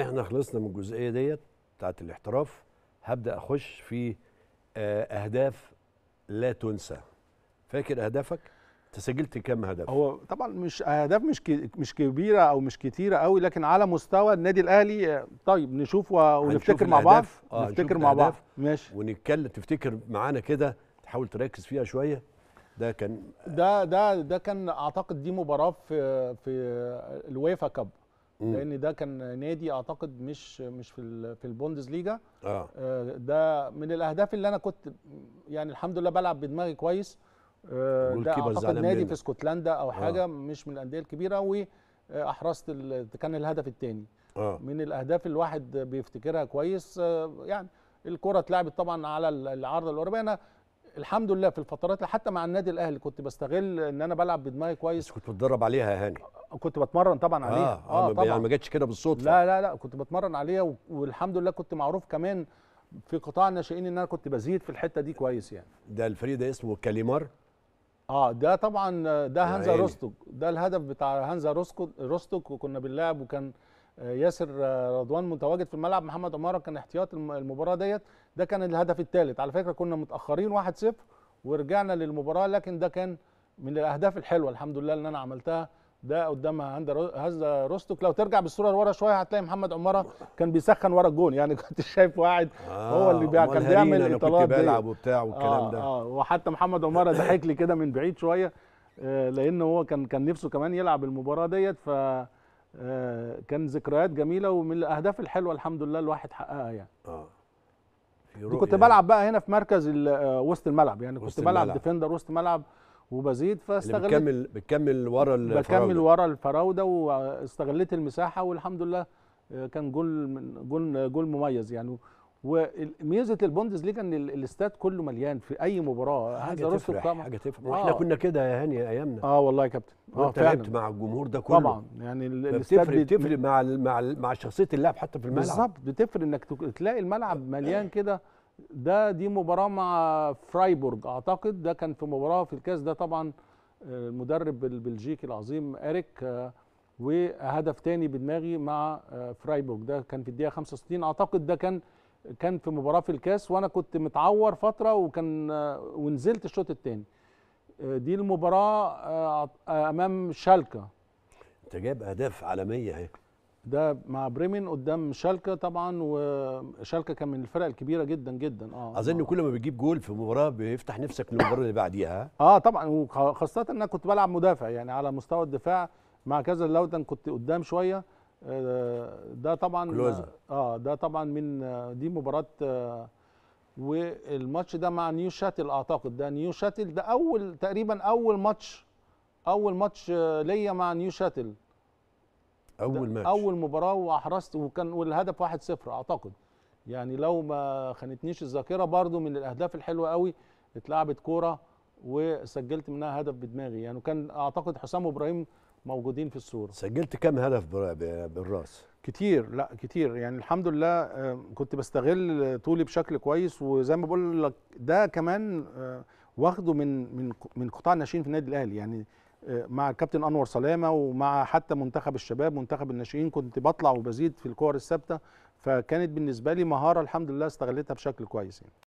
احنا خلصنا من الجزئيه ديت بتاعت الاحتراف هبدا اخش في آه، اهداف لا تنسى فاكر اهدافك انت سجلت كام هدف هو طبعا مش اهداف مش مش كبيره او مش كتيره قوي لكن على مستوى النادي الاهلي آه، طيب نشوف ونفتكر مع بعض آه نفتكر مع بعض ماشي ونتكلم تفتكر معانا كده تحاول تركز فيها شويه ده كان ده ده ده كان اعتقد دي مباراه في في الويفا كاب لان ده كان نادي اعتقد مش مش في في البوندز ليجا آه. آه. ده من الاهداف اللي انا كنت يعني الحمد لله بلعب بدماغي كويس آه، ده اعتقد نادي في اسكتلندا او آه. حاجه آه. مش من الانديه الكبيره واحرزت كان الهدف الثاني آه. من الاهداف الواحد بيفتكرها كويس يعني الكره اتلعبت طبعا على العارضه الاوروبيه انا الحمد لله في الفترات حتى مع النادي الاهلي كنت بستغل ان انا بلعب بدماغي كويس كنت بتدرب عليها يا هاني كنت بتمرن طبعا آه، عليها اه, آه, آه طبعا يعني ما جتش كده بالصدفه لا لا لا كنت بتمرن عليها والحمد لله كنت معروف كمان في قطاع الناشئين ان انا كنت بزيد في الحته دي كويس يعني ده الفريق ده اسمه كاليمار اه ده طبعا ده هانزا روستوك ده الهدف بتاع هانزا روستوك وكنا بنلعب وكان آه، ياسر آه، رضوان متواجد في الملعب محمد عماره كان احتياط المباراه ديت ده كان الهدف الثالث على فكره كنا متاخرين 1-0 ورجعنا للمباراه لكن ده كان من الاهداف الحلوه الحمد لله اللي انا عملتها ده قدام هاندا روستوك لو ترجع بالصوره لورا شويه هتلاقي محمد عماره كان بيسخن ورا الجون يعني كنت شايف واحد آه هو اللي بيع كان بيعمل ايطالات كنت بلعب وبتاع والكلام آه ده اه وحتى محمد عماره ضحك لي كده من بعيد شويه آه لان هو كان كان نفسه كمان يلعب المباراه ديت ف آه، كان ذكريات جميله ومن الاهداف الحلوه الحمد لله الواحد حققها يعني اه كنت بلعب بقى هنا في مركز آه، وسط الملعب يعني كنت بلعب الملعب. ديفندر وسط ملعب وبزيد فاستغلت بتكمل بتكمل ورا الفراوده بكمل ورا الفراوده واستغليت المساحه والحمد لله آه، كان جول جول جول مميز يعني وميزه البوندز ليجا ان الاستاد كله مليان في اي مباراه حاجه تفرح حاجه تفرح واحنا آه. كنا كده يا هاني ايامنا اه والله يا كابتن اه فعلا مع الجمهور ده كله طبعا يعني الاستاد بتفرق بتفرق مع مع مع شخصيه اللاعب حتى في الملعب بالظبط بتفرق انك تلاقي الملعب مليان كده ده دي مباراه مع فرايبورج اعتقد ده كان في مباراه في الكاس ده طبعا آه، المدرب البلجيكي العظيم اريك آه، وهدف تاني بدماغي مع آه، فرايبورج ده كان في الدقيقه 65 اعتقد ده كان كان في مباراه في الكاس وانا كنت متعور فتره وكان ونزلت الشوط الثاني آه، دي المباراه آه، آه، امام شالكه انت جايب اهداف عالميه اهي ده مع بريمن قدام شالكه طبعا وشالكه كان من الفرق الكبيره جدا جدا اه اظن آه. كل ما بتجيب جول في مباراه بيفتح نفسك للمباراه اللي بعديها اه طبعا وخاصه ان انا كنت بلعب مدافع يعني على مستوى الدفاع مع كذا لودن كنت قدام شويه ده طبعا كلوزر. اه ده طبعا من دي مباراه آه، والماتش ده مع نيو شاتل اعتقد ده نيو شاتل ده اول تقريبا اول ماتش اول ماتش آه، ليا مع نيو شاتل اول ماتش اول مباراه واحرزت وكان والهدف 1-0 اعتقد يعني لو ما خانتنيش الذاكره برضو من الاهداف الحلوه قوي اتلعبت كوره وسجلت منها هدف بدماغي يعني كان اعتقد حسام ابراهيم موجودين في الصوره سجلت كم هدف بالراس كتير لا كتير يعني الحمد لله آه، كنت بستغل طولي بشكل كويس وزي ما بقول لك ده كمان آه، واخده من من من قطاع الناشئين في النادي الاهلي يعني آه، مع الكابتن انور سلامه ومع حتى منتخب الشباب منتخب الناشئين كنت بطلع وبزيد في الكور الثابته فكانت بالنسبه لي مهاره الحمد لله استغلتها بشكل كويس يعني.